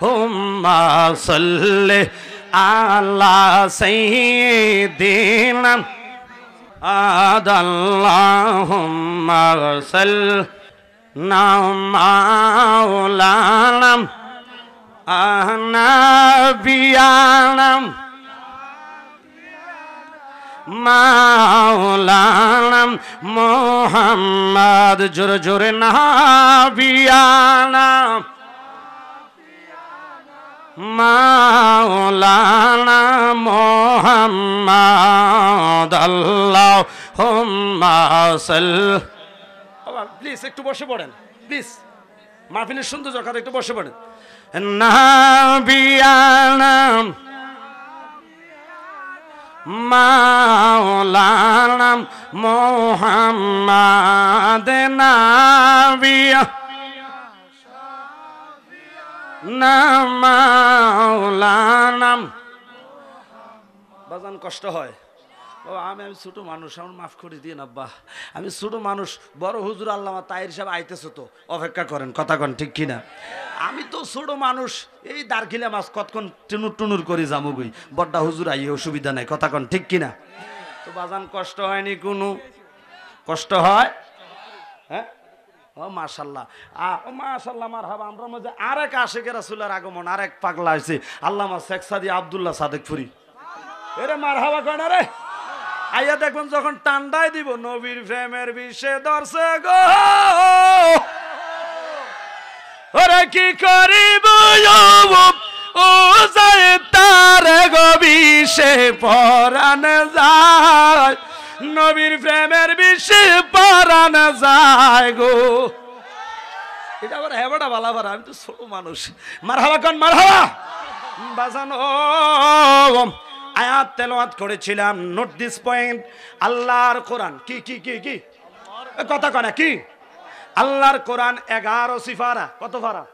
हुम्मा सल्ले आला सैदीना आदल्लाहुम्मा सल नामाउलानम अहनाबियानम मौलानम मोहम्मद जुर जुर नहाबियानम মাওলানা মোহাম্মদ আল্লাহ আবার প্লিজ একটু বসে পড়েন প্লিজ মাহফিলের সুন্দর কথা একটু বসে পড়েন নাম মাওলানা মোহাম্মদ নাবিয়া বাজান কষ্ট হয় ও আমি আমি ছোটো মানুষ আমার মাফ করে দিন আব্বা আমি ছোটো মানুষ বড় হুজুর আল্লামা তাইর হিসাবে আইতেছো তো অপেক্ষা করেন কথা কন ঠিক কিনা আমি তো ছোট মানুষ এই দার্কিলা মাছ কতক্ষণ টুনুর টুনুর করে যাবো গই বড্ডা হুজুর আই অসুবিধা নাই কথা কন ঠিক কিনা তো বাজান কষ্ট হয়নি কোনো কষ্ট হয় হ্যাঁ ও মাশাল্লাহ ও মাশাল্লাহ আমার হাবা আমরা মধ্যে আরেক আশেখ রাসুলের আগমন আরেক পাগলা আছে আল্লামা শেখ সাদি আবদুল্লাহ সাদেকপুরি এরে মার হাবা কয় না রে আইয়া দেখবেন যখন টান্ডাই দিব নবীর প্রেমের বিষে দর্শে গো ওরে কি করিব ও যায় তার গবিষে পরান যায় নবীর প্রেমের বিষে না যায় গো এটা আবার হ্যাঁ বালা বারা আমি তো ছোট মানুষ মার হাওয়া কন মার হাওয়া বাজানো আয়াত তেলোয়াত করেছিলাম নোট দিস পয়েন্ট আল্লাহর কোরআন কি কি কি কি কথা কনা কি আল্লাহর কোরআন এগারো সিফারা কত ভাড়া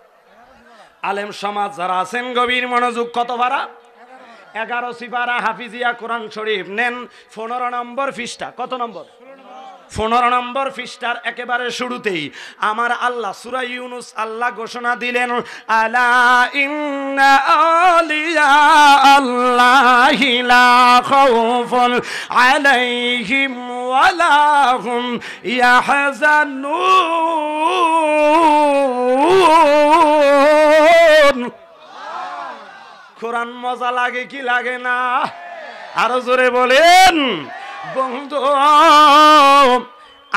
আলেম সমাজ যারা আছেন গভীর মনোযোগ কত ভাড়া এগারো সিপারা হাফিজিয়া কোরআন শরীফ নেন পনেরো নম্বর ফিসটা কত নম্বর পনেরো নম্বর ফিস্টার একেবারে শুরুতেই আমার আল্লাহ সুরা ইউনুস আল্লাহ ঘোষণা দিলেন আলা ইন্না আলিয়া আল্লাহি আলাইহিম কোরআন মজা লাগে কি লাগে না আরো জোরে বলেন বন্ধু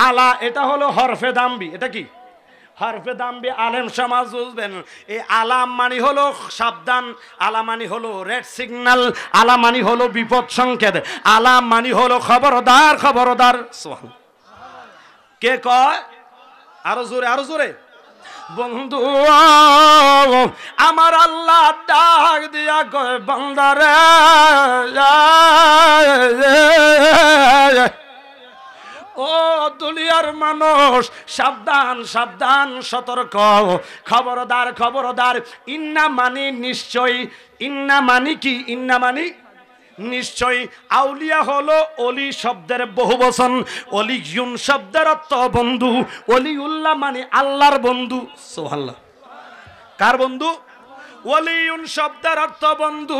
আলা এটা হলো হরফে দাম্বি এটা কি হরফে দাম্বি আলেম সমাজ বুঝবেন এই আলাম মানি হলো সাবধান আলামানি হলো রেড সিগন্যাল আলামানি হলো বিপদ সংকেত আলাম মানি হলো খবরদার খবরদার কে কয় আরো জোরে আরো জোরে বন্ধু আমার আল্লাহ ডাক দিয়া কয় বান্দারে ও দুনিয়ার মানুষ সাবধান সাবধান সতর্ক খবরদার খবরদার ইন্না মানি নিশ্চয়ই ইন্না মানি কি ইন্না মানি নিশ্চয়ই আউলিয়া হলো অলি শব্দের বহু বচন মানে অলিউন শব্দের অর্থ বন্ধু অলিউল্লাহ মানে আল্লাহর বন্ধু সোহাল্লাহ কার বন্ধু অলিউন শব্দের অর্থ বন্ধু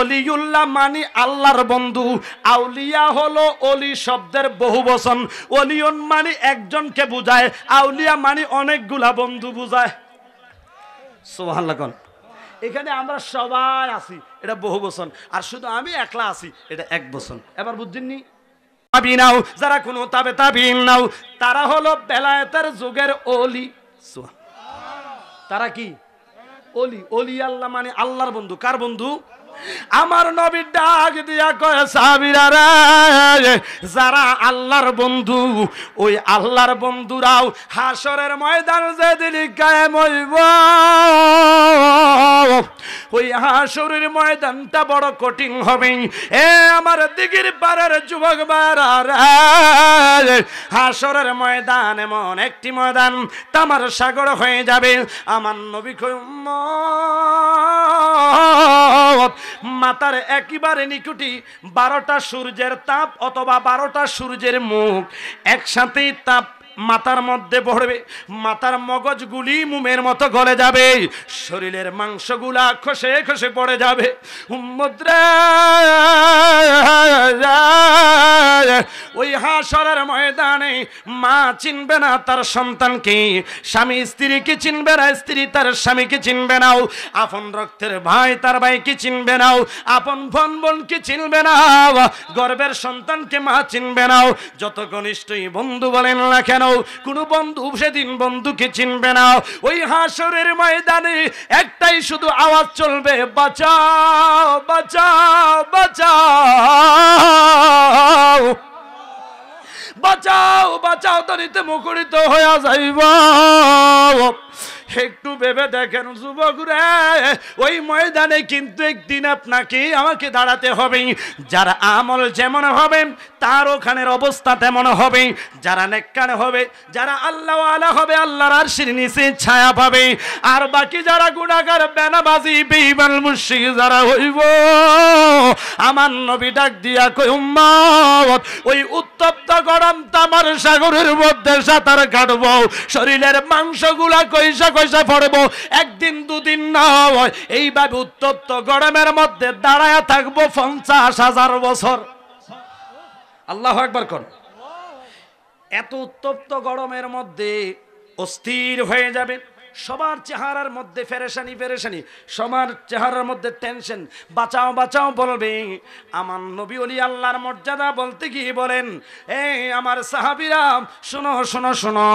অলিউল্লাহ মানি আল্লাহর বন্ধু আউলিয়া হলো অলি শব্দের বহু বচন অলিউন মানি একজনকে বুঝায় আউলিয়া মানি অনেকগুলা বন্ধু বুঝায় সোহাল্লাহ এখানে আমরা সবাই আছি এটা বহু বছর আর শুধু আমি একলা আছি এটা এক বছর এবার নি তাবি নাও যারা কোনো তাবে তাবি নাও তারা হলো বেলায়েতের যুগের অলি তারা কি অলি অলি আল্লাহ মানে আল্লাহর বন্ধু কার বন্ধু আমার নবীর ডাক দিয়া কয় সাবিরা রে যারা আল্লাহর বন্ধু ওই আল্লাহর বন্ধুরাও হাসরের ময়দান যে দিলি কায়েম হইব ওই হাসরের ময়দানটা বড় কঠিন হবে এ আমার দিগির পারের যুবক হাসরের ময়দান এমন একটি ময়দান তামার সাগর হয়ে যাবে আমার নবী কয় মাতার একবারে নিকুটি বারোটা সূর্যের তাপ অথবা বারোটা সূর্যের মুখ একসাথেই তাপ মাতার মধ্যে পড়বে মাতার মগজগুলি মোমের মতো গলে যাবে শরীরের মাংসগুলা খসে খসে পড়ে যাবে ওই হাসরের ময়দানে মা চিনবে না তার সন্তানকে স্বামী স্ত্রীকে চিনবে না স্ত্রী তার স্বামীকে চিনবে নাও আপন রক্তের ভাই তার ভাইকে চিনবে নাও আপন ভন বোনকে চিনবে না গর্বের সন্তানকে মা চিনবে নাও যত ঘনিষ্ঠই বন্ধু বলেন না কেন নাও কোনো বন্ধু সেদিন বন্ধুকে চিনবে না ওই হাসরের ময়দানে একটাই শুধু আওয়াজ চলবে বাঁচাও বাঁচাও বাঁচাও বাঁচাও বাঁচাও তরিতে মুখরিত হয়ে যাইব একটু ভেবে দেখেন যুবকরা ওই ময়দানে কিন্তু একদিন আপনাকে আমাকে দাঁড়াতে হবে যারা আমল যেমন হবে তার ওখানের অবস্থা তেমন হবে যারা নেকান হবে যারা আল্লাহ আলা হবে আল্লাহর আরশির নিচে ছায়া পাবে আর বাকি যারা গুণাগার বেনাবাজি বেইমান মুশরিক যারা হইব আমার নবী ডাক দিয়া কই উম্মত ওই উত্তপ্ত গরম তামার সাগরের মধ্যে সাঁতার কাটবো শরীরের মাংসগুলা কইসা পয়সা পড়ব একদিন দুদিন না হয় এইভাবে উত্তপ্ত গরমের মধ্যে দাঁড়ায় থাকবো পঞ্চাশ হাজার বছর আল্লাহ একবার কর এত উত্তপ্ত গরমের মধ্যে অস্থির হয়ে যাবে সবার চেহারার মধ্যে ফেরেশানি ফেরেশানি সবার চেহারার মধ্যে টেনশন বাঁচাও বাঁচাও বলবে আমার নবী অলি আল্লাহর মর্যাদা বলতে গিয়ে বলেন এই আমার সাহাবিরা শোনো শোনো শোনো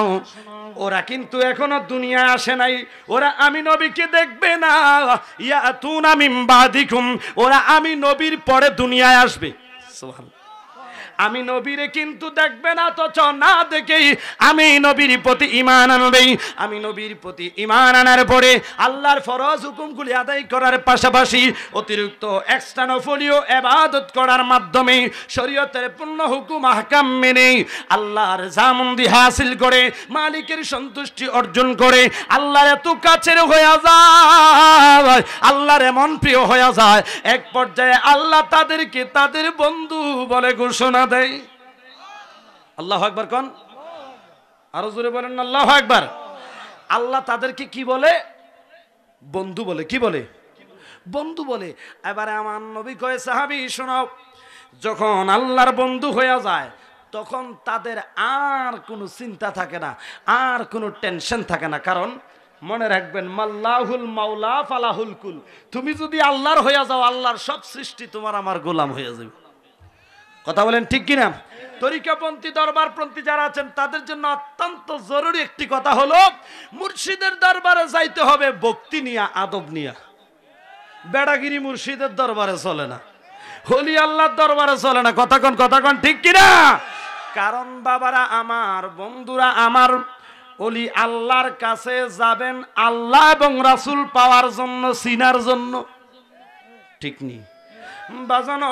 ওরা কিন্তু এখনো দুনিয়া আসে নাই ওরা আমি নবীকে দেখবে না ইয়া তুন আমি বাদিকুম ওরা আমি নবীর পরে দুনিয়ায় আসবে সোহান আমি নবীরে কিন্তু দেখবে না তো না দেখেই আমি নবীর প্রতি ইমান আনবেই আমি নবীর প্রতি ইমান আনার পরে আল্লাহর ফরজ হুকুমগুলি আদায় করার পাশাপাশি অতিরিক্ত এক্সট্রা নফলীয় এবাদত করার মাধ্যমে শরীয়তের পূর্ণ হুকুম আহকাম মেনে আল্লাহর জামন্দি হাসিল করে মালিকের সন্তুষ্টি অর্জন করে আল্লাহর এত কাছের হয়ে যায় আল্লাহর এমন প্রিয় হয়ে যায় এক পর্যায়ে আল্লাহ তাদেরকে তাদের বন্ধু বলে ঘোষণা দেয় আল্লাহ একবার কন আরো জোরে বলেন আল্লাহ একবার আল্লাহ তাদেরকে কি বলে বন্ধু বলে কি বলে বন্ধু বলে এবারে আমার নবী কয়ে সাহাবি শোনব যখন আল্লাহর বন্ধু হয়ে যায় তখন তাদের আর কোনো চিন্তা থাকে না আর কোনো টেনশন থাকে না কারণ মনে রাখবেন মাল্লাহুল মাওলা ফালাহুল কুল তুমি যদি আল্লাহর হয়ে যাও আল্লাহর সব সৃষ্টি তোমার আমার গোলাম হয়ে যাবে কথা বলেন ঠিক কিনা তরিকাপন্থী দরবারপন্থী যারা আছেন তাদের জন্য অত্যন্ত জরুরি একটি কথা হলো মুর্শিদের দরবারে যাইতে হবে ভক্তি নিয়া আদব নিয়া বেড়াগিরি মুর্শিদের দরবারে চলে না হলি আল্লাহর দরবারে চলে না কথা কন কথা কন ঠিক কিনা কারণ বাবারা আমার বন্ধুরা আমার অলি আল্লাহর কাছে যাবেন আল্লাহ এবং রাসুল পাওয়ার জন্য চিনার জন্য ঠিক নি বাজানো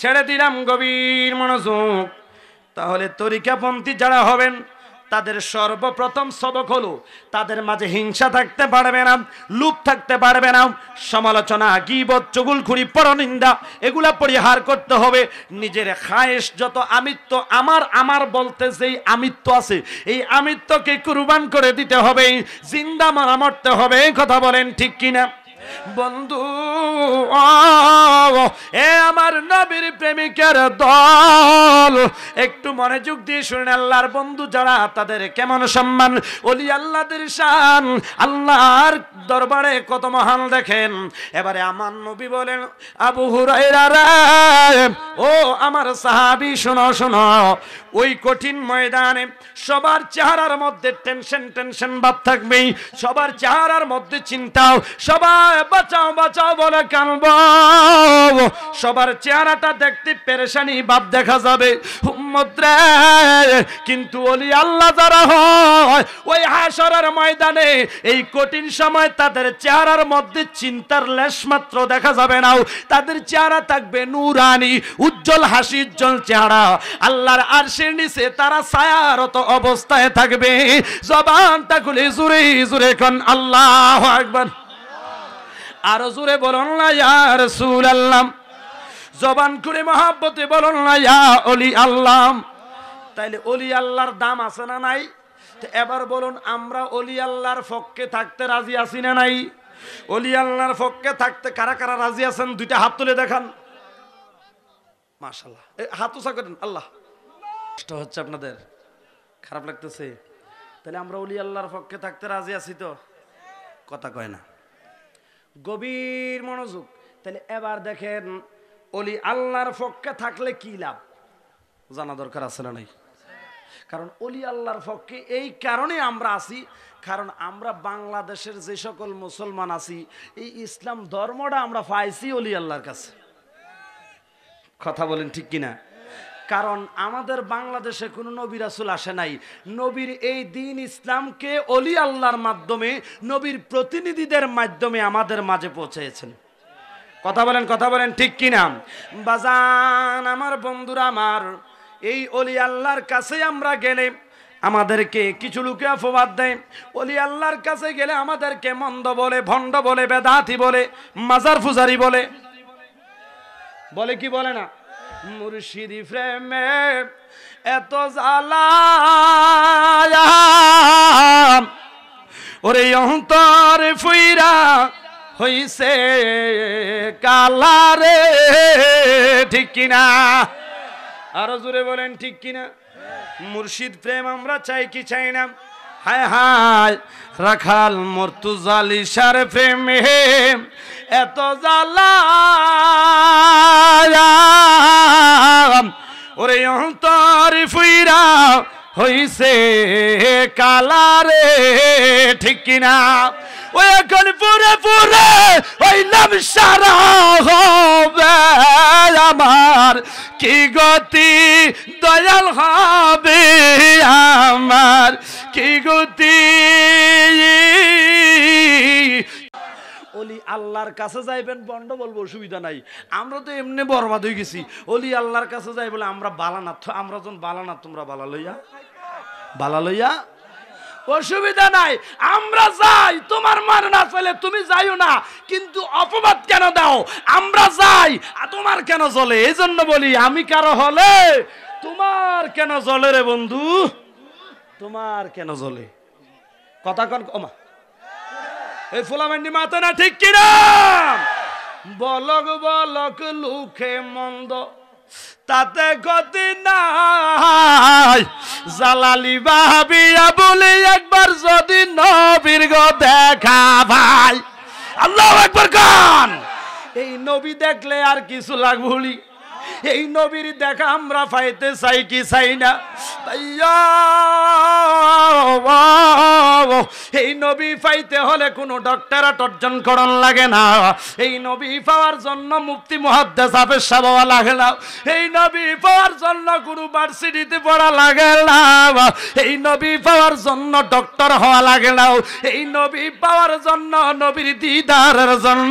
ছেড়ে দিলাম গভীর মনোযোগ তাহলে তরিকাপন্থী যারা হবেন তাদের সর্বপ্রথম সবক হলো তাদের মাঝে হিংসা থাকতে পারবে না লুপ থাকতে পারবে না সমালোচনা গিবত খুঁড়ি পরনিন্দা এগুলা পরিহার করতে হবে নিজের খায়েশ যত আমিত্ব আমার আমার বলতে যেই আমিত্ব আছে এই আমিত্বকে কুরবান করে দিতে হবে জিন্দা মারা মরতে হবে কথা বলেন ঠিক কিনা বন্ধু এ আমার নবীর প্রেমিকের দল একটু মনোযোগ দিয়ে শুনে আল্লাহর বন্ধু যারা তাদের কেমন সম্মান অলি আল্লাহদের শান আল্লাহর দরবারে কত মহান দেখেন এবারে আমার নবী বলেন আবু হুরাই ও আমার সাহাবি শোনো শোনো ওই কঠিন ময়দানে সবার চেহারার মধ্যে টেনশন টেনশন ভাব থাকবেই সবার চেহারার মধ্যে চিন্তাও সবাই বাঁচাও বাঁচাও বলে কানব সবার চেহারাটা দেখতে পেরেশানি ভাব দেখা যাবে কিন্তু অলি আল্লাহ যারা হয় ওই হাসরের ময়দানে এই কঠিন সময় তাদের চেহারার মধ্যে চিন্তার লেশমাত্র দেখা যাবে না তাদের চেহারা থাকবে নুরানি উজ্জ্বল হাসি উজ্জ্বল চেহারা আল্লাহর আর আরশের নিচে তারা ছায়ারত অবস্থায় থাকবে জবানটা খুলে জুড়ে জুড়ে কন আল্লাহ আকবার আরো জুড়ে বলুন না ইয়ার সুল আল্লাহ জবান খুলে মহাব্বতে বলুন না ইয়া অলি আল্লাহ তাইলে অলি আল্লাহর দাম আছে না নাই এবার বলুন আমরা অলি আল্লাহর পক্ষে থাকতে রাজি আছি না নাই অলি আল্লাহর পক্ষে থাকতে কারা কারা রাজি আছেন দুইটা হাত তুলে দেখান মাশাল্লাহ হাত উষা করেন আল্লাহ কষ্ট হচ্ছে আপনাদের খারাপ লাগতেছে তাহলে আমরা উলি আল্লাহর পক্ষে থাকতে রাজি আছি তো কথা কয় না গভীর মনোযোগ তাহলে এবার দেখেন অলি আল্লাহর পক্ষে থাকলে কি লাভ জানা দরকার আছে না নাই কারণ অলি আল্লাহর পক্ষে এই কারণে আমরা আছি কারণ আমরা বাংলাদেশের যে সকল মুসলমান আছি এই ইসলাম ধর্মটা আমরা পাইছি অলি আল্লাহর কাছে কথা বলেন ঠিক কিনা কারণ আমাদের বাংলাদেশে কোনো নবী রাসুল আসে নাই নবীর এই দিন ইসলামকে অলি আল্লাহর মাধ্যমে নবীর প্রতিনিধিদের মাধ্যমে আমাদের মাঝে পৌঁছেছেন কথা বলেন কথা বলেন ঠিক কিনা বাজান আমার বন্ধুরা আমার এই অলি আল্লাহর কাছে আমরা গেলে আমাদেরকে কিছু লোকে অপবাদ দেয় অলি আল্লাহর কাছে গেলে আমাদেরকে মন্দ বলে ভণ্ড বলে বেদাতি বলে মাজার ফুজারি বলে বলে কি বলে না মুর্শিদি ফ্রেমে এত জালা ওরে অন্তর ফুইরা হইছে কালারে ঠিক কিনা আরো জোরে বলেন ঠিক কিনা মুর্শিদ প্রেম আমরা চাই কি চাই না হায় হায় রাখাল মর্তুজালি সার প্রেমে এত জ্বালা ওরে অন্তর ফুইরা হইছে কালারে ঠিক কিনা ও এখন পুরে পুরে হইলাম সারা হবে আমার কি গতি দয়াল হবে আমার কি গতি অলি আল্লাহর কাছে যাইবেন বন্ড বলবো সুবিধা নাই আমরা তো এমনি বরবাদ হয়ে গেছি অলি আল্লাহর কাছে যাই বলে আমরা বালানাথ আমরা যখন বালানাথ তোমরা বালা লইয়া বালা লইয়া অসুবিধা নাই আমরা যাই তোমার মান না চলে তুমি যাইও না কিন্তু অপবাদ কেন দাও আমরা যাই তোমার কেন চলে এই জন্য বলি আমি কারো হলে তোমার কেন জলে রে বন্ধু তোমার কেন জলে কথা কন কমা এই ফুলামান্ডি মাতে না ঠিক কিনা বলক বলক লুখে মন্দ তাতে গতি নাই জালালি বাহাবিয়া বলে একবার যদি নবীর গো দেখা ভাই আল্লাহ একবার কান এই নবী দেখলে আর কিছু লাগবুলি এই নবীর দেখা আমরা পাইতে চাই কি চাই না এই নবী পাইতে হলে কোনো ডক্টর অর্জন করন লাগে না এই নবী পাওয়ার জন্য মুক্তি মহাদ্দেশ আবেশ হওয়া লাগে না এই নবী পাওয়ার জন্য গুরু ভার্সিটিতে পড়া লাগে না এই নবী পাওয়ার জন্য ডক্টর হওয়া লাগে না এই নবী পাওয়ার জন্য নবীর দিদারের জন্য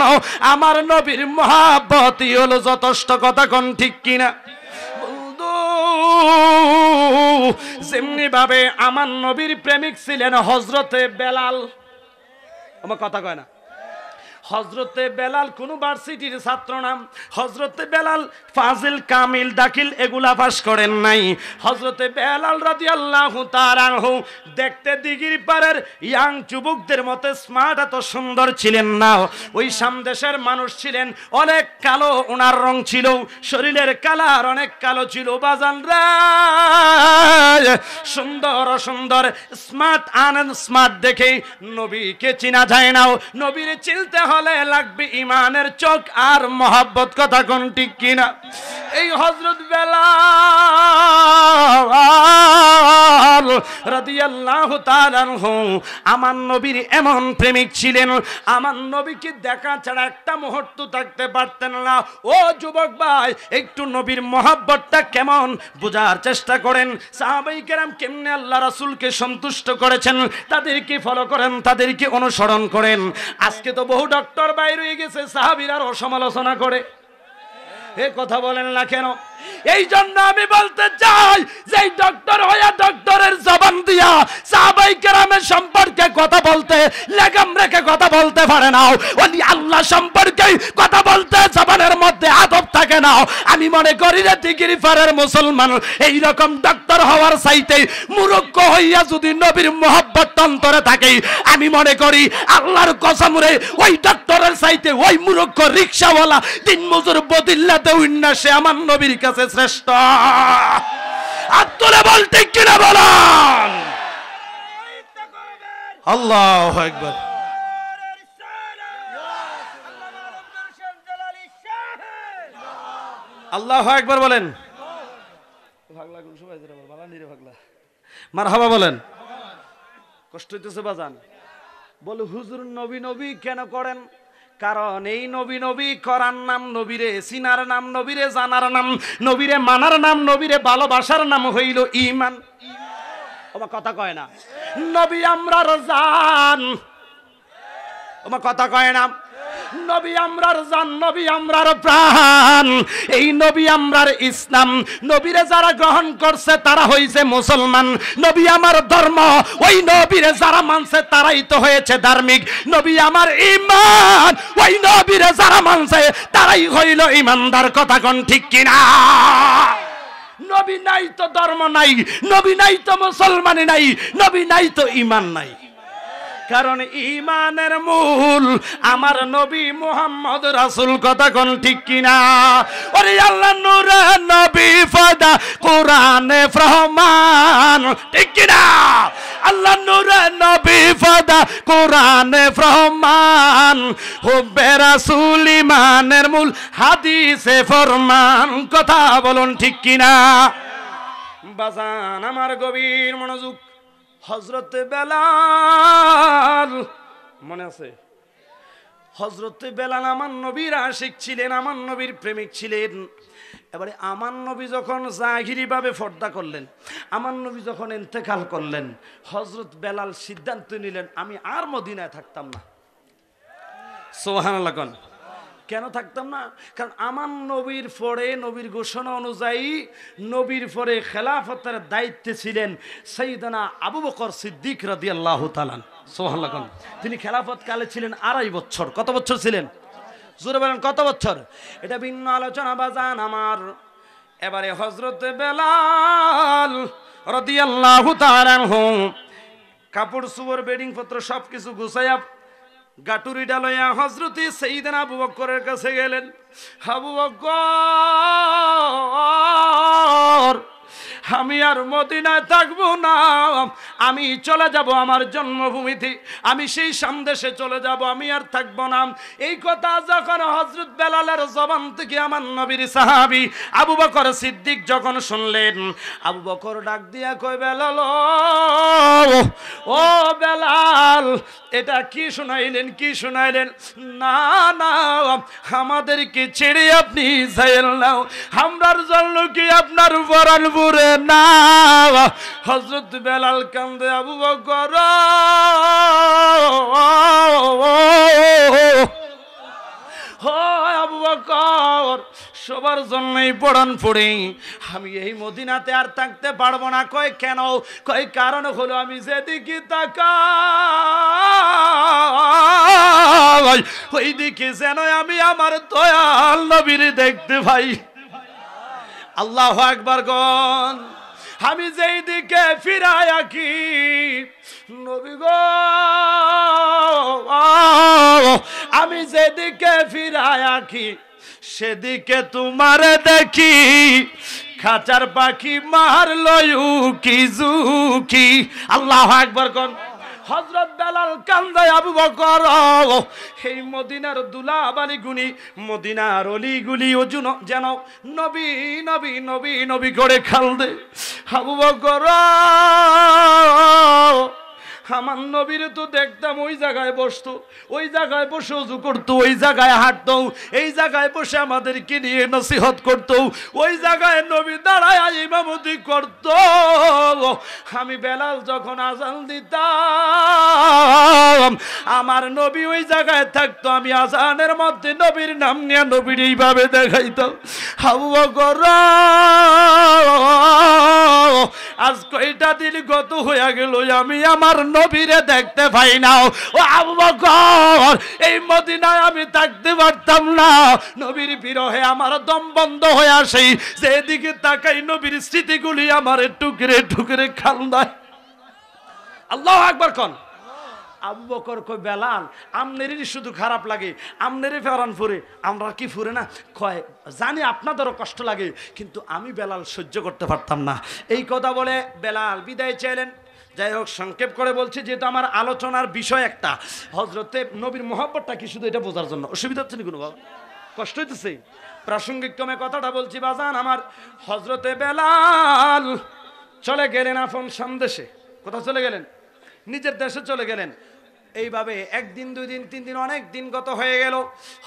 আমার নবীর মহাব্বতই হলো যথেষ্ট কথা কোন ঠিক কিনা যেমনি ভাবে আমার নবীর প্রেমিক ছিলেন হজরতে বেলাল আমার কথা কয় না হজরতে বেলাল কোন ভার্সিটির ছাত্র নাম হজরতে বেলাল ফাজিল কামিল দাখিল এগুলা পাস করেন নাই হজরতে বেলাল রাজি আল্লাহ তারাহ দেখতে দিগির পারের ইয়াং যুবকদের মতো স্মার্ট এত সুন্দর ছিলেন না ওই সামদেশের মানুষ ছিলেন অনেক কালো ওনার রং ছিল শরীরের কালার অনেক কালো ছিল বাজান সুন্দর সুন্দর স্মার্ট আনন্দ স্মার্ট দেখে নবীকে চিনা যায় নাও নবীর চিনতে হয় বলে লাগবে ইমানের চোখ আর মহাব্বত কথা কোন ঠিক কিনা এই হজরত আমার নবীর এমন প্রেমিক ছিলেন আমার নবীকে দেখা ছাড়া একটা মুহূর্ত থাকতে পারতেন না ও যুবক ভাই একটু নবীর মহাব্বতটা কেমন বোঝার চেষ্টা করেন সাহাবাই কেমনে আল্লাহ সন্তুষ্ট করেছেন তাদেরকে ফলো করেন তাদেরকে অনুসরণ করেন আজকে তো বহু ডক্টর বাইর হয়ে গেছে সাহাবিরার অসমালোচনা করে এ কথা বলেন না কেন এই জন্য আমি বলতে চাই যে ডক্টর হইয়া ডক্টরের জবান দিয়া সাহাবাই কেরামের সম্পর্কে কথা বলতে লেগাম রেখে কথা বলতে পারে না ওলি আল্লাহ সম্পর্কে কথা বলতে জবানের মধ্যে আদব থাকে না আমি মনে করি রে ডিগ্রি ফারের মুসলমান এই রকম ডক্টর হওয়ার চাইতে মুরুক্ষ হইয়া যদি নবীর মোহাব্বত তন্তরে থাকে আমি মনে করি আল্লাহর কসম রে ওই ডক্টরের চাইতে ওই মুরুক্ষ রিক্সাওয়ালা দিন মজুর বদিল্লাতে উন্নাসে আমার নবীর কাছে শ্রেষ্ঠ আর তুলে বলতে কিনা বলান আল্লাহ একবার আল্লাহ একবার বলেন ভাগলা মার বলেন কষ্ট হইতেছে বাজান হুজুর নবী নবী কেন করেন কারণ এই নবী নবী করার নাম নবীরে সিনার নাম নবীরে জানার নাম নবীরে মানার নাম নবীরে ভালোবাসার নাম হইল ইমান ওমা কথা কয় না নবী আমরার জান ওমা কথা কয় না নবী আমরার জান নবী আমরার প্রাণ এই নবী আমরার ইসলাম নবীরে যারা গ্রহণ করছে তারা হইছে মুসলমান নবী আমার ধর্ম ওই নবীরে যারা মানছে তারাই তো হয়েছে ধার্মিক নবী আমার ইমান ওই নবীরে যারা মানছে তারাই হইল ইমানদার কথা কোন ঠিক কিনা নবী নাই তো ধর্ম নাই নবী নাই তো মুসলমান নাই নবী নাই তো ইমান নাই কারণ ইমানের মূল আমার নবী মোহাম্মদ রাসুল কথা কোন ঠিক কিনা ওরে আল্লাহ নূরে নবী ফাদা কোরআনে ফ্রহমান ঠিক কিনা আল্লাহ নূরে নবী ফাদা কোরআনে ফ্রহমান হুব্বে রাসুল ইমানের মূল হাদিসে ফরমান কথা বলুন ঠিক কিনা বাজান আমার গভীর মনোযোগ হজরত বেলাল মনে আছে হজরত বেলাল আমার নবীর আশিক ছিলেন আমার নবীর প্রেমিক ছিলেন এবারে আমার নবী যখন জাহিরিভাবে ফর্দা করলেন আমার নবী যখন ইন্তেকাল করলেন হজরত বেলাল সিদ্ধান্ত নিলেন আমি আর মদিনায় থাকতাম না সোহান লাগন কেন থাকতাম না কারণ আমার নবীর পরে নবীর ঘোষণা অনুযায়ী নবীর পরে খেলাফতের দায়িত্বে ছিলেন সৈদানা আবু বকর সিদ্দিক রাদি আল্লাহ তালান সোহান তিনি খেলাফত কালে ছিলেন আড়াই বছর কত বছর ছিলেন জোরে বলেন কত বছর এটা ভিন্ন আলোচনা বাজান আমার এবারে হজরত বেলাল রদি আল্লাহ কাপড় সুবর বেডিং পত্র সব কিছু গুছাইয়া গাটুরি ডালয়া হজরতি সেইদিন আবু বক্করের কাছে গেলেন আবু বক্কর আমি আর মদিনায় থাকবো না আমি চলে যাব আমার জন্মভূমিতে আমি সেই সামদেশে চলে যাব আমি আর থাকব না এই কথা যখন হজরত বেলালের জবান থেকে আমার নবীর সাহাবি আবু বকর সিদ্দিক যখন শুনলেন আবু বকর ডাক দিয়া কই বেলাল ও বেলাল এটা কি শুনাইলেন কি শুনাইলেন না না আমাদেরকে ছেড়ে আপনি যাইল না আমরার জন্য কি আপনার বরাল বুড়ে না হজরত বেলাল কান্দে আবু বকর আবু বকর সবার জন্যই পড়ান পড়ে আমি এই মদিনাতে আর থাকতে পারবো না কয় কেন কয় কারণ হলো আমি যেদিকে তাকা ওই দিকে যেন আমি আমার দয়াল নবীর দেখতে ভাই আল্লাহ একবার গন আমি যেই দিকে ফিরাই আঁকি নবী গো আমি যেদিকে ফিরাই আঁকি সেদিকে তোমার দেখি খাঁচার পাখি লয়ু কি জুকি আল্লাহ একবার গন হজরত বেলাল কান্দাই আবু বকর এই মদিনার দুলাবালি গুনি মদিনার অলি গুলি ওজুন যেন নবী নবী নবী নবী করে খালদে আবু বকর সামান্য নবীরে তো দেখতাম ওই জায়গায় বসতো ওই জায়গায় বসে উজু করতো ওই জায়গায় হাঁটতো এই জায়গায় বসে আমাদেরকে নিয়ে নসিহত করতো ওই জায়গায় নবী দাঁড়ায় ইমামতি করত আমি বেলাল যখন আজান দিতাম আমার নবী ওই জায়গায় থাকতো আমি আজানের মধ্যে নবীর নাম নিয়ে নবীর এইভাবে দেখাইতাম হাওয়া গর আজ কইটা দিন গত হইয়া গেল আমি আমার নবীরে দেখতে পাই না ও আবু বকর এই মদিনায় আমি থাকতে পারতাম না নবীর বিরহে আমার দম বন্ধ হয়ে আসে যেদিকে তাকাই নবীর স্মৃতিগুলি আমার টুকরে টুকরে খান্দায় আল্লাহ একবার কন আবু বকর কই বেলাল আমনেরই শুধু খারাপ লাগে আমনেরই ফেরান ফুরে আমরা কি ফুরে না কয় জানি আপনাদেরও কষ্ট লাগে কিন্তু আমি বেলাল সহ্য করতে পারতাম না এই কথা বলে বেলাল বিদায় চাইলেন যাই হোক সংক্ষেপ করে বলছি যেহেতু আমার আলোচনার বিষয় একটা হজরতে নবীর মহব্বতটা কি শুধু এটা বোঝার জন্য অসুবিধা হচ্ছে না কোনো বাবা কষ্ট হইতেছে প্রাসঙ্গিক ক্রমে কথাটা বলছি বাজান আমার হজরতে বেলাল চলে গেলেন আপন সন্দেশে কোথাও চলে গেলেন নিজের দেশে চলে গেলেন এইভাবে একদিন দুই দিন তিন দিন অনেক দিন গত হয়ে গেল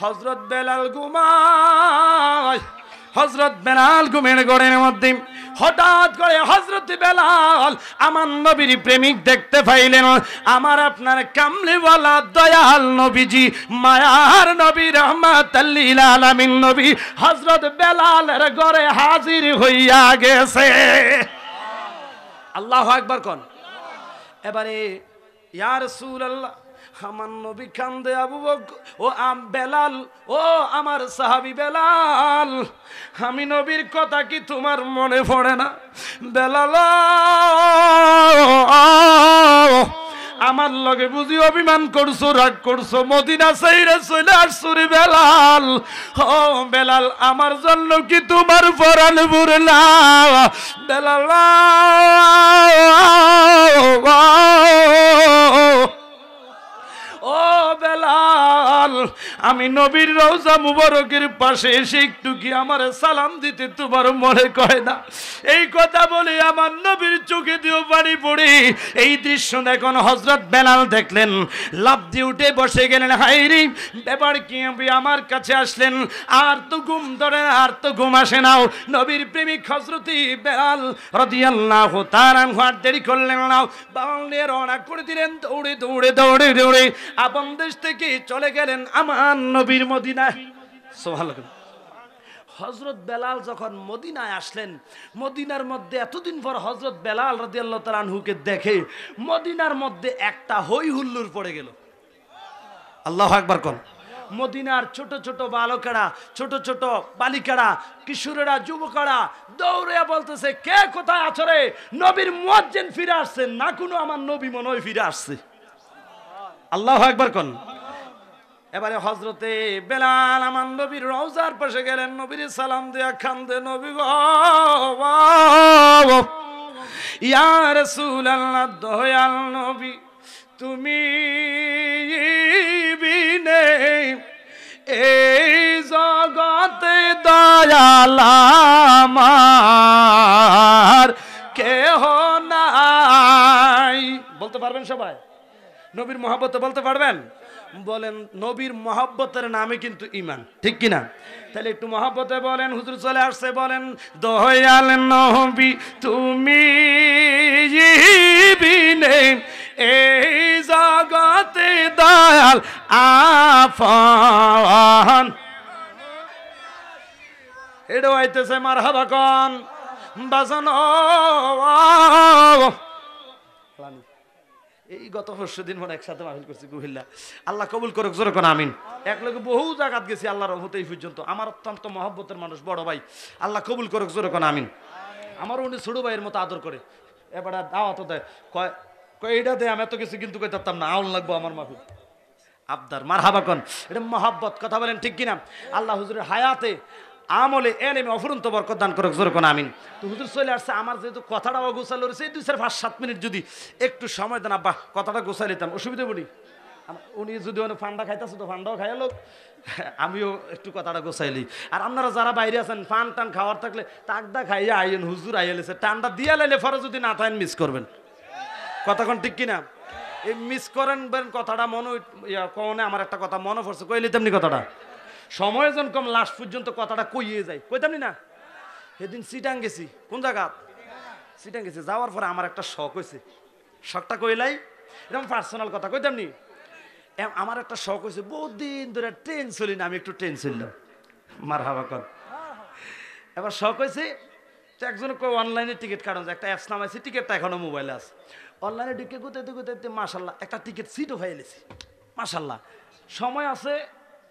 হজরত বেলাল গুমায় হজরত বেলাল গুমের গড়ের মধ্যে হঠাৎ করে হজরত বেলাল আমার নবীর প্রেমিক দেখতে পাইলেন আমার আপনার কামলিওয়ালা দয়াল নবীজি মায়ার নবী রহমাত নবী হজরত বেলালের গড়ে হাজির হইয়া গেছে আল্লাহ একবার কন এবারে ইয়ার সুর আল্লাহ আমার নবী খান্দে আবু ও আম বেলাল ও আমার সাহাবি বেলাল আমি নবীর কথা কি তোমার মনে পড়ে না বেলাল আমার লগে বুঝি অভিমান করছো রাগ করছো মদিনা সাইরে চলে আসছো রে বেলাল ও বেলাল আমার জন্য কি তোমার পরাণ না বেলাল বেলাল আমি নবীর রওজা মুবারকের পাশে এসে একটু কি আমার সালাম দিতে তোমার মনে কয় না এই কথা বলে আমার নবীর চোখে দিয়েও বাড়ি পড়ি এই দৃশ্য দেখুন হজরত বেলাল দেখলেন লাভ দিয়ে উঠে বসে গেলেন হাইরি ব্যাপার কি আমার কাছে আসলেন আর তো ঘুম ধরে আর তো ঘুম আসে নাও নবীর প্রেমিক হজরতি বেলাল রদিয়াল্লাহ তার আর দেরি করলেন নাও বাউলে রওনা করে দিলেন দৌড়ে দৌড়ে দৌড়ে দৌড়ে আপনাদের থেকে চলে গেলেন আমার নবীর মদিনায় হজরত বেলাল যখন মদিনায় আসলেন মদিনার মধ্যে এতদিন পর হজরত বেলাল রদিয়াল্লাহ তালানহুকে দেখে মদিনার মধ্যে একটা হই হুল্লুর পড়ে গেল আল্লাহ একবার কন মদিনার ছোট ছোট বালকেরা ছোট ছোট বালিকারা কিশোরেরা যুবকেরা দৌড়ে বলতেছে কে কোথায় আছরে নবীর মজ্জেন ফিরে আসছে না কোনো আমার নবী মনে হয় ফিরে আসছে আল্লাহ একবার কন এবারে হজরতে বেলাল আমার নবীর রওজার পাশে গেলেন নবীর সালাম দেয়া খান দে নবী ইয়ার সুল আল্লাহ দয়াল নবী তুমি বিনে এই জগতে দয়ালামার কেহ নাই বলতে পারবেন সবাই নবীর মহাব্বতে বলতে পারবেন বলেন নবীর মহাব্বতের নামে কিন্তু ইমান ঠিক কিনা তাহলে একটু মহাব্বতে বলেন হুজুর চলে আসছে বলেন দয়াল নবী তুমি এই জগতে দয়াল আফান এটা হইতেছে মার হাবাকন বাজানো এই গত পরশু দিন মনে একসাথে মাহিল করছি কুহিল্লা আল্লাহ কবুল করুক জোরে কোন আমিন এক লোক বহু জায়গাত গেছি আল্লাহর রহমতে এই পর্যন্ত আমার অত্যন্ত মহব্বতের মানুষ বড় ভাই আল্লাহ কবুল করুক জোরে কোন আমিন আমার উনি ছোট ভাইয়ের মতো আদর করে এবার দাওয়াত দেয় কয় কয় এইটা দেয় আমি এত কিছু কিন্তু কইতাম না আউন লাগবো আমার মাহফিল আবদার মার হাবাকন এটা মহাব্বত কথা বলেন ঠিক কিনা আল্লাহ হুজুরের হায়াতে আমলে এনেমে অফুরন্ত বরকত দান করুক জোর কোন আমিন তো হুজুর চলে আসছে আমার যেহেতু কথাটা গোসাল রয়েছে দুই চার পাঁচ সাত মিনিট যদি একটু সময় দেন আব্বা কথাটা গোসাই নিতাম অসুবিধা বলি উনি যদি অনেক ফান্ডা খাইতেছে তো ফান্ডাও খাইয়া লোক আমিও একটু কথাটা গোসাইলি আর আপনারা যারা বাইরে আছেন ফান টান খাওয়ার থাকলে তাকদা খাইয়া আইন হুজুর আইয়ালেছে টানটা দিয়া লাইলে ফরে যদি না থাইন মিস করবেন কথাখন ঠিক কিনা এই মিস করেন কথাটা মনে কনে আমার একটা কথা মনে পড়ছে কইলি তেমনি কথাটা সময় যেন কম লাস্ট পর্যন্ত কথাটা কইয়ে যায় কইতামনি না সেদিন সিটাং গেছি কোন জায়গা সিটাং গেছি যাওয়ার পরে আমার একটা শখ হয়েছে শখটা কইলাই এরকম পার্সোনাল কথা কইতামনি আমার একটা শখ হয়েছে বহুদিন ধরে ট্রেন চলি না আমি একটু ট্রেন চললাম মার হাবা কর এবার শখ হয়েছে তো একজন কই অনলাইনে টিকিট কাটানো একটা অ্যাপস নাম আছে টিকিটটা এখনও মোবাইলে আছে অনলাইনে ঢুকে গুতে গুতে মাসাল্লাহ একটা টিকিট সিটও হয়ে নিছি মাসাল্লাহ সময় আছে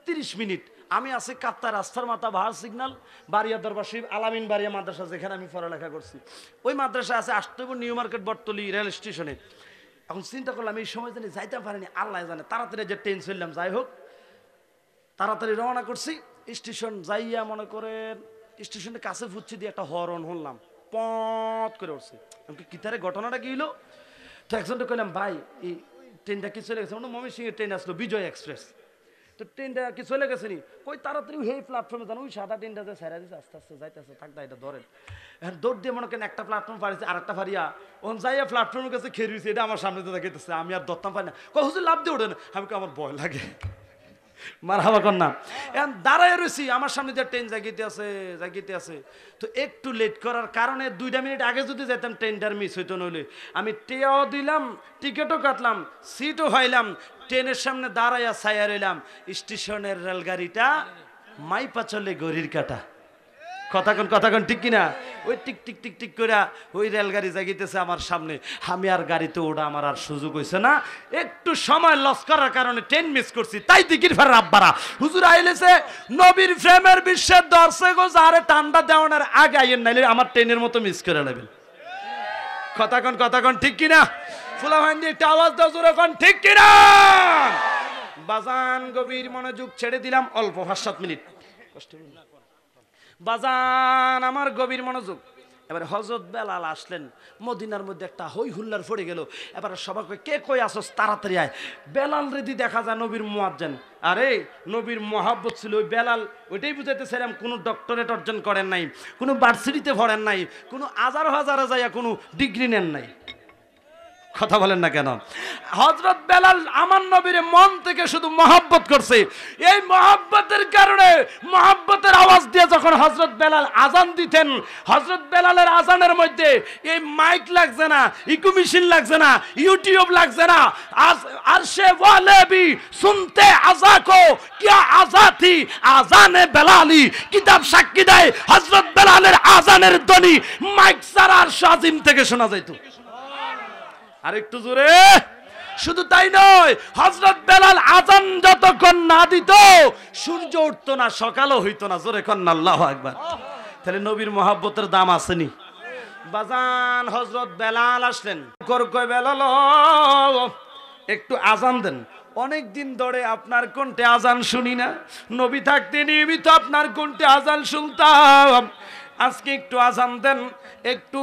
তিরিশ মিনিট আমি আছি কাত্তা রাস্তার মাথা ভার সিগনাল বাড়িয়া দরবার শিব আলামিন বাড়িয়া মাদ্রাসা যেখানে আমি পড়ালেখা করছি ওই মাদ্রাসা আছে আসতে নিউ মার্কেট বটতলি রেল স্টেশনে এখন চিন্তা করলাম এই সময় জানি যাইতে পারিনি আল্লাহ জানে তাড়াতাড়ি যে ট্রেন চললাম যাই হোক তাড়াতাড়ি রওনা করছি স্টেশন যাইয়া মনে করেন স্টেশনের কাছে ফুচ্ছি দিয়ে একটা হরন হলাম পথ করে উঠছে এমনকি কিতারে ঘটনাটা কি হলো তো একজনটা কইলাম ভাই এই ট্রেনটা কি চলে গেছে মমি সিংয়ের ট্রেন আসলো বিজয় এক্সপ্রেস তো ট্রেনটা কি চলে গেছে নি কই তাড়াতাড়ি সেই প্ল্যাটফর্মে জানো ওই সাদা ট্রেনটা যে সেরা দিচ্ছে আস্তে আস্তে যাইতেছে থাকতে এটা ধরেন এখন হ্যাঁ, দৌড় দিয়ে মনে করেন একটা প্ল্যাটফর্ম পাড়িছে আর একটা ফারিয়া ওন যাইয়া প্ল্যাটফর্মের কাছে খেরিয়েছে এটা আমার সামনে তো দেখাইতেছে আমি আর দত্তাম পাই না কখন হুজুর লাভ দিয়ে ওঠেন না আমি আমার ভয় লাগে মার হাওয়া কন্যা এখন দাঁড়ায় রয়েছি আমার সামনে যে ট্রেন জাগিতে আছে জাগিতে আছে তো একটু লেট করার কারণে দুইটা মিনিট আগে যদি যেতাম ট্রেনটার মিস হইতো নইলে আমি টেয়াও দিলাম টিকিটও কাটলাম সিটও হাইলাম ট্রেনের সামনে দাঁড়াইয়া ছায়া রইলাম স্টেশনের রেলগাড়িটা মাইপা চলে গরির কাটা কথাক্ষণ কথাখন ঠিক কিনা ওই টিক টিক টিক টিক করে ওই রেলগাড়ি জাগিতেছে আমার সামনে আমি আর গাড়িতে ওটা আমার আর সুযোগ হয়েছে না একটু সময় লস করার কারণে ট্রেন মিস করছি তাই দিকির ফের আব্বারা হুজুর আইলেছে নবীর প্রেমের বিশ্বের দর্শক যারে টান্ডা দেওয়ানোর আগে আইয়েন নাইলে আমার ট্রেনের মতো মিস করে নেবেন কথা কন ঠিক কিনা বাজান গভীর মনোযোগ ছেড়ে দিলাম অল্প পাঁচ সাত মিনিট বাজান আমার গভীর মনোযোগ এবার হজরত বেলাল আসলেন মদিনার মধ্যে একটা হই হুল্লার পড়ে গেল এবার সবাইকে কে কই আসস তাড়াতাড়ি আয় বেলাল রেদি দেখা যায় নবীর মোয়াজ্জেন আরে নবীর মহাব্বত ছিল ওই বেলাল ওইটাই বুঝাইতেছিলাম কোনো ডক্টরেট অর্জন করেন নাই কোনো ভার্সিটিতে ভরেন নাই কোনো হাজার হাজার যাইয়া কোনো ডিগ্রি নেন নাই কথা বলেন না কেন হজরত বেলাল আমার নবীর মন থেকে শুধু মহাব্বত করছে এই মহাব্বতের কারণে মহাব্বতের আওয়াজ দিয়ে যখন হজরত বেলাল আজান দিতেন হজরত বেলালের আজানের মধ্যে এই মাইক লাগছে না ইকু মেশিন লাগছে না ইউটিউব লাগছে না আর সে ওয়ালেবি বি শুনতে আজা কো কিয়া আজা থি আজানে বেলালি কিতাব সাক্ষী দেয় হজরত বেলালের আজানের ধ্বনি মাইক সারা সাজিম থেকে শোনা যাইতো আর একটু জোরে শুধু তাই নয় হজরত বেলাল আজান যতক্ষণ না দিত সূর্য উঠতো না সকালও হইত না জোরে কন্যা আল্লাহ একবার তাহলে নবীর মহাব্বতের দাম আসেনি বাজান হজরত বেলাল আসলেন বেলাল একটু আজান দেন অনেক দিন ধরে আপনার কোনটে আজান শুনি না নবী থাকতে নিয়মিত আপনার কোনটে আজান শুনতাম আজকে একটু আজান দেন একটু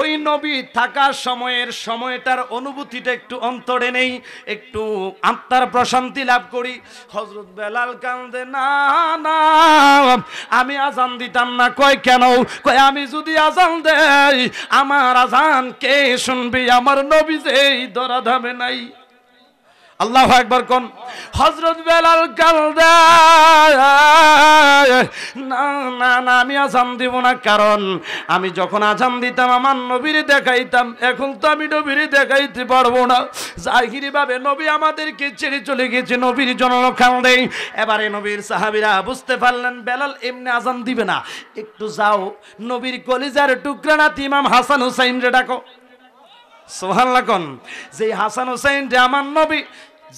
ওই নবী থাকার সময়ের সময়টার অনুভূতিটা একটু অন্তরে নেই একটু আত্মার প্রশান্তি লাভ করি হজরত বেলাল কান্দে না না আমি আজান দিতাম না কয় কেন কয় আমি যদি আজান দেই আমার আজান কে শুনবি আমার নবী যেই দরাধামে নাই আল্লাহ একবার কোন হজরত বেলাল কালদা না না না আমি আজান দিব না কারণ আমি যখন আজান দিতাম আমার নবীর দেখাইতাম এখন তো আমি নবীর দেখাইতে পারবো না ভাবে নবী আমাদেরকে ছেড়ে চলে গেছে নবীর জন্য কালদেই এবারে নবীর সাহাবিরা বুঝতে পারলেন বেলাল এমনি আজান দিবে না একটু যাও নবীর কলিজার টুকরা না তিমাম হাসান হুসাইন রে ডাকো সোহান লাখন যে হাসান হুসাইন রে আমার নবী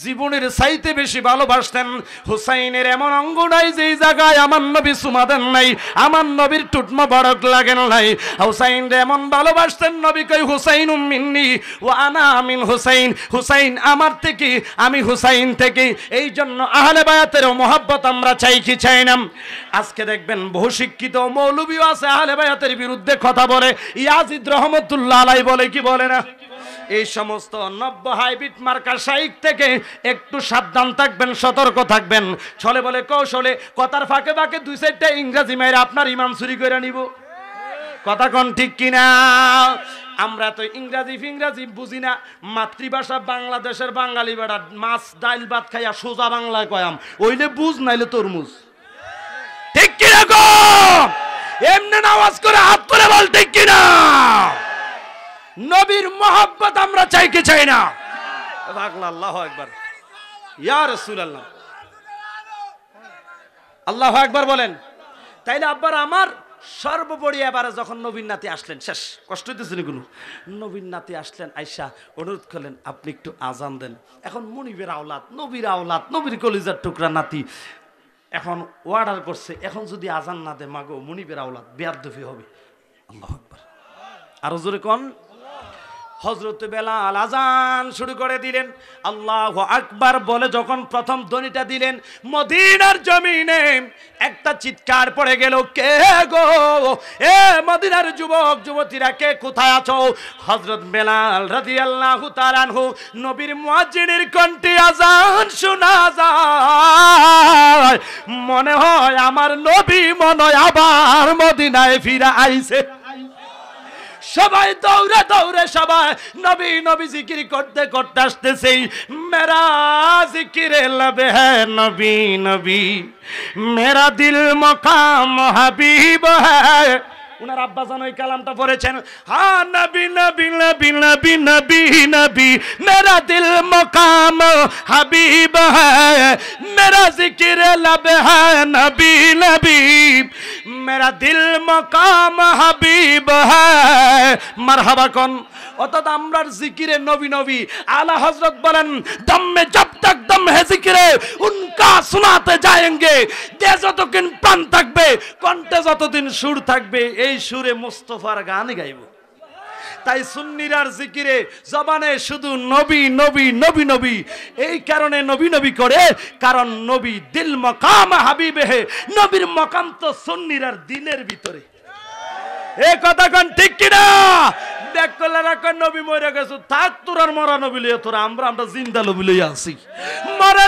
জীবনের সাইতে বেশি ভালোবাসতেন হুসাইনের এমন অঙ্গ নাই যে জায়গায় আমার নবী সুমা নাই আমার নবীর টুটমা বড়ক লাগেন নাই হুসাইন এমন ভালোবাসতেন নবী কই হুসাইন মিন্নি ও আনা আমিন হুসাইন হুসাইন আমার থেকে আমি হুসাইন থেকে এই জন্য আহলে বায়াতেরও মোহাব্বত আমরা চাই কি চাই না আজকে দেখবেন বহু শিক্ষিত মৌলবিও আছে আহলে বায়াতের বিরুদ্ধে কথা বলে ইয়াজিদ রহমতুল্লাহ আলাই বলে কি বলে না এই সমস্ত নব্য হাইব্রিড মার্কা সাইক থেকে একটু সাবধান থাকবেন সতর্ক থাকবেন ছলে বলে কৌশলে কথার ফাঁকে ফাঁকে দুই সাইডটা ইংরাজি মেয়েরা আপনার ইমাম চুরি করে নিব কথা কন ঠিক কিনা আমরা তো ইংরাজি ফিংরাজি বুঝি না মাতৃভাষা বাংলাদেশের বাঙালি বেড়া মাছ ডাইল ভাত খাইয়া সোজা বাংলায় কয়াম ওইলে বুঝ নাইলে তরমুজ ঠিক কিরকম এমনি নামাজ করে হাত করে বল ঠিক কিনা নবীর মহাব্বত আমরা চাই কি চাই না আল্লাহ একবার ইয়ার রসুল আল্লাহ আল্লাহ একবার বলেন তাইলে আব্বার আমার সর্বোপরি এবারে যখন নবীন নাতি আসলেন শেষ কষ্ট হইতেছিল এগুলো নবীন নাতি আসলেন আইসা অনুরোধ করলেন আপনি একটু আজান দেন এখন মনিবের আওলাত নবীর আওলাত নবীর কলিজার টুকরা নাতি এখন অর্ডার করছে এখন যদি আজান না দে মাগো মনিবের আওলাত বেয়াদফি হবে আল্লাহ আকবার আরো জোরে কন হজরত বেলাল আজান শুরু করে দিলেন আল্লাহ আকবার বলে যখন প্রথম ধ্বনিটা দিলেন মদিনার জমিনে একটা চিৎকার পড়ে গেল কে গো এ মদিনার যুবক যুবতীরা কে কোথায় আছো হজরত বেলাল রাজি আল্লাহ তারানহু নবীর মুয়াজ্জিনের কণ্ঠে আজান শোনা যায় মনে হয় আমার নবী মনে আবার মদিনায় ফিরে আইছে সবাই দৌড়ে দৌড়ে সবাই নবী নবী জিকির করতে করতে আসতেছে মেরা লবে নবী নবী মেরা দিল মকাম হাবিব হ্যাঁ উনার আব্বা জান ওই কালামটা পড়েছেন হা নবী নবী নবী নবী নবী নবী মেরা দিল মকাম হাবিব হ্যায় মেরা জিকির লব হ্যায় নবী নবী মেরা দিল মকাম হাবিব হ্যায় মারহাবা কোন অর্থাৎ আমরার জিকিরে নবী নবী আলা হজরত বলেন দমে জব তক দম হে জিকিরে উনকা শোনাতে যায়েঙ্গে দে যতদিন প্রাণ থাকবে কণ্ঠে যতদিন সুর থাকবে এই সুরে মুস্তফার গান গাইব তাই সুন্নিরার জিকিরে জবানে শুধু নবী নবী নবী নবী এই কারণে নবী নবী করে কারণ নবী দিল মকাম হাবিবে নবীর মকাম তো সুন্নিরার দিলের ভিতরে এ কথা কন ঠিক কিনা নবী তোর মরে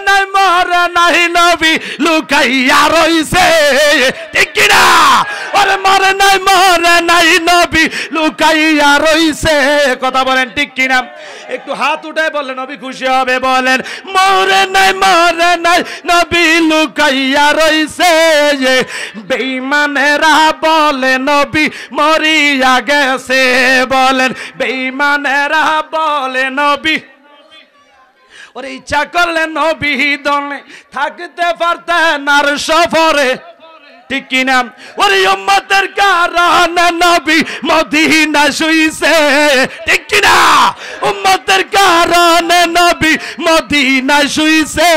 নাই মরে নাই লুকাইয়া ঠিক মরে নাই মরে নাই লুকাইয়া কথা বলেন ঠিক কিনা একটু হাত উঠে বললেন নবী খুশি হবে বলেন মরে নাই মরে নাই নবী লুকাইয়া রইছে বেঈমানেরা বলে নবী মরিয়া গেছে বলেন বেইমানেরা বলে নবী ওরে ইচ্ছা করলে নবী দলে থাকতে পারতেন আর সফরে ঠিক কিনা ওরে উম্মতের কারানা নবী মদিনা শুইছে ঠিক কিনা উম্মতের কারানা নবী মদিনা শুইছে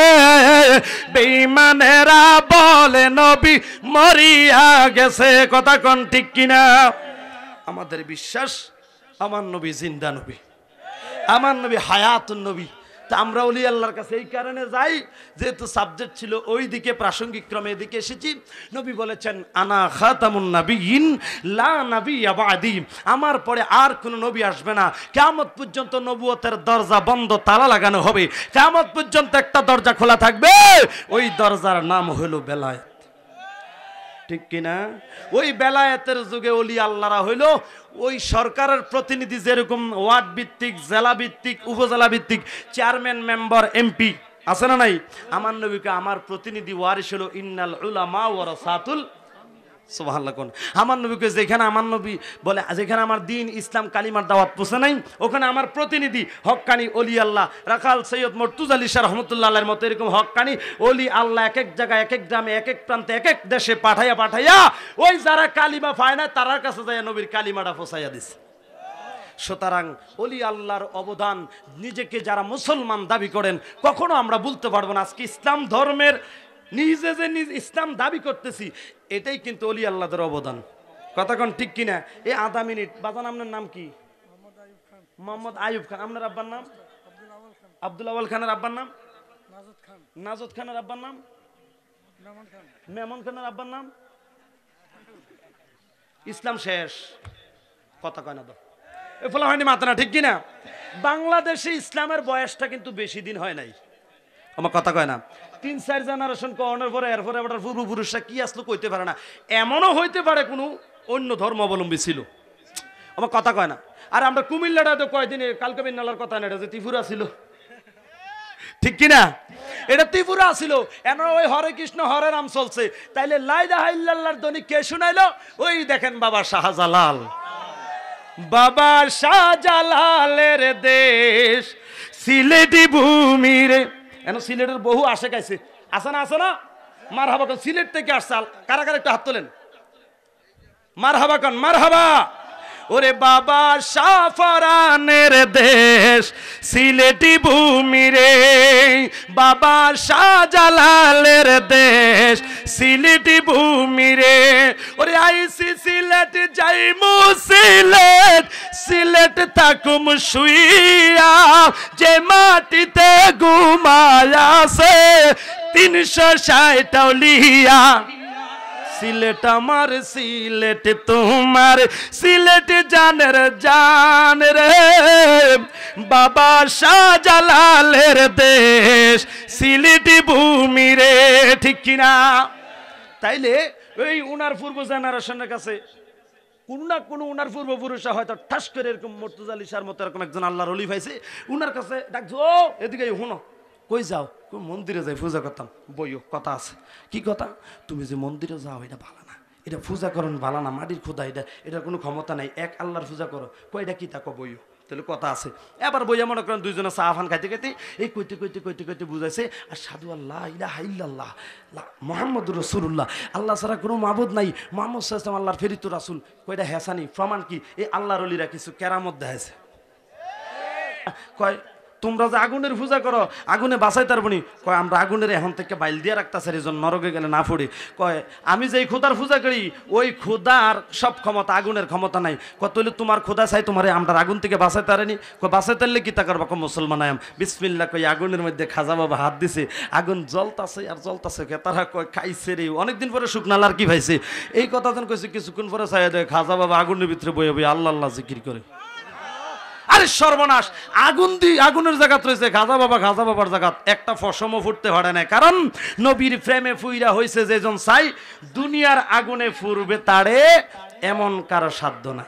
বেঈমানেরা বলে নবী মরিয়া গেছে কথা কোন ঠিক কিনা আমাদের বিশ্বাস আমার নবী জিন্দা নবী আমার নবী হায়াতুন নবী তা আমরা ওলি আল্লাহর কাছে এই কারণে যাই যেহেতু সাবজেক্ট ছিল ওই দিকে প্রাসঙ্গিক ক্রমে এদিকে এসেছি নবী বলেছেন আনা খাতামুন নাবিয়িন লা নাবি আবাদি আমার পরে আর কোনো নবী আসবে না কেমত পর্যন্ত নবুয়তের দরজা বন্ধ তালা লাগানো হবে কেমত পর্যন্ত একটা দরজা খোলা থাকবে ওই দরজার নাম হলো বেলায় ঠিক কিনা ওই বেলায়েতের যুগে অলি আল্লাহরা হইল ওই সরকারের প্রতিনিধি যেরকম ওয়ার্ড ভিত্তিক জেলা ভিত্তিক উপজেলা ভিত্তিক চেয়ারম্যান মেম্বার এমপি আছে না নাই আমার নবীকে আমার প্রতিনিধি ওয়ারিস হলো ইন্নাল উলামা ওয়ারাসাতুল সোহাল্লা আমার নবীকে যেখানে আমার নবী বলে যেখানে আমার দিন ইসলাম কালিমার দাওয়াত পুষে নাই ওখানে আমার প্রতিনিধি হকানি অলি আল্লাহ রাখাল সৈয়দ মর্তুজ আলী মতো এরকম হকানি অলি আল্লাহ এক এক জায়গায় এক এক গ্রামে এক এক প্রান্তে এক এক দেশে পাঠাইয়া পাঠাইয়া ওই যারা কালিমা পায় না তারার কাছে যায় নবীর কালিমাটা ফসাইয়া দিছে সুতরাং অলি আল্লাহর অবদান নিজেকে যারা মুসলমান দাবি করেন কখনো আমরা বলতে পারবো না আজকে ইসলাম ধর্মের নিজে যে নিজ ইসলাম দাবি করতেছি এটাই কিন্তু অলি আল্লাহদের অবদান কথাক্ষণ ঠিক কিনা এই আধা মিনিট বাজান আপনার নাম কি মোহাম্মদ আয়ুব খান আপনার আব্বার নাম আব্দুল আওয়াল খানের আব্বার নাম নাজদ খানের আব্বার নাম মেমন খানের আব্বার নাম ইসলাম শেষ কথা কয় না তো ফলা হয়নি না ঠিক কিনা বাংলাদেশে ইসলামের বয়সটা কিন্তু বেশি দিন হয় নাই আমার কথা কয় না তিন চার জেনারেশন করানোর পরে এরপরে আবার পূর্বপুরুষরা কি আসলো কইতে পারে না এমনও হইতে পারে কোনো অন্য ধর্ম অবলম্বী ছিল আমার কথা কয় না আর আমরা কুমিল্লাটা তো কয়দিন কালকে বিন্নালার কথা না এটা যে ত্রিপুরা ছিল ঠিক কিনা এটা ত্রিপুরা ছিল এন ওই হরে কৃষ্ণ হরে রাম চলছে তাইলে লাইদাহাইল্লার ধ্বনি কে শুনাইলো ওই দেখেন বাবা শাহজালাল বাবা শাহজালালের দেশ সিলেটি ভূমিরে এখন সিলেটের বহু আসে গাইছে আসে না আসে না মার হাবা সিলেট থেকে আসছে কারা কারা একটু হাত তোলেন মার হাবা কন মার হাবা ওরে বাবা সাফরানের দেশ সিলেটি ভূমি রে বাবা শাহজালালের দেশ সিলেটি ভূমি রে ওরে আইসি সিলেট যাই মু সিলেট সিলেট তাকুম শুইয়া যে মাটিতে সে তিনশো ষাট লিয়া সিলেট আমার সিলেট তোমার সিলেট জানের জান রে বাবা শাহজালালের দেশ সিলেট ভূমি রে ঠিক কিনা তাইলে ওই উনার পূর্ব জেনারেশনের কাছে কোন না কোনো উনার পূর্বপুরুষে হয়তো ঠাস করে এরকম মর্তুজ আলী শাহর মতো এরকম একজন আল্লাহর অলি পাইছে উনার কাছে ডাকছো এদিকে হুনো কই যাও মন্দিরে যাই পূজা করতাম বইও কথা আছে কি কথা তুমি যে মন্দিরে যাও এটা ভালো না এটা পূজা করেন ভালো না মাটির খোদা এটা এটার কোনো ক্ষমতা নাই এক আল্লাহর পূজা করো কয়টা কি তাকো বইও তাহলে কথা আছে এবার বইয়া মনে করেন দুইজনে চা ফান খাইতে খাইতে এই কইতে কইতে কইতে কইতে বুঝাইছে আর সাধু আল্লাহ ইলা হাইল্লাহ মোহাম্মদ রসুল্লাহ আল্লাহ ছাড়া কোনো মাহবুদ নাই মোহাম্মদ সাহসাম আল্লাহর ফেরিত রাসুল কয়টা হেসানি প্রমাণ কি এই আল্লাহর অলিরা কিছু কেরামত দেখাইছে কয় তোমরা যে আগুনের পূজা করো আগুনে বাঁচাই তারবনি কয় আমরা আগুনের এখন থেকে বাইল দিয়ে রাখতেছি এজন নরকে গেলে না ফুড়ি কয় আমি যে খোদার পূজা করি ওই খোদার সব ক্ষমতা আগুনের ক্ষমতা নাই কত তোমার খোদা চাই তোমার আমরা আগুন থেকে বাঁচাই তারেনি কয় বাঁচাই তারলে কি তাকার বাক মুসলমান আয়াম বিসমিল্লা কই আগুনের মধ্যে খাজা বাবা হাত দিছে আগুন জলতাছে আর জলতাছে তারা কয় খাইছে রে অনেকদিন পরে শুকনাল আর কি ভাইছে এই কথা যখন কইছে কিছুক্ষণ পরে চাই খাজা বাবা আগুনের ভিতরে বইয়ে বই আল্লাহ আল্লাহ জিকির করে আর সর্বনাশ আগুন দি আগুনের জায়গাত রয়েছে গাজা বাবা গাজা বাবার জায়গাত একটা ফসমও ফুটতে পারে না কারণ নবীর প্রেমে ফুইরা হয়েছে যেজন চাই দুনিয়ার আগুনে ফুরবে তারে এমন কারো সাধ্য না